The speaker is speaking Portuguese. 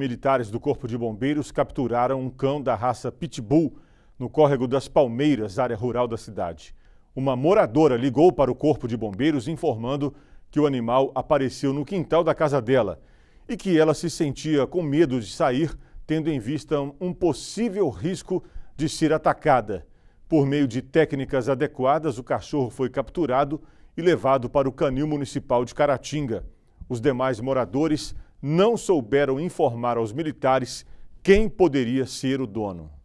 Militares do Corpo de Bombeiros capturaram um cão da raça Pitbull no córrego das Palmeiras, área rural da cidade. Uma moradora ligou para o Corpo de Bombeiros informando que o animal apareceu no quintal da casa dela e que ela se sentia com medo de sair, tendo em vista um possível risco de ser atacada. Por meio de técnicas adequadas, o cachorro foi capturado e levado para o canil municipal de Caratinga. Os demais moradores não souberam informar aos militares quem poderia ser o dono.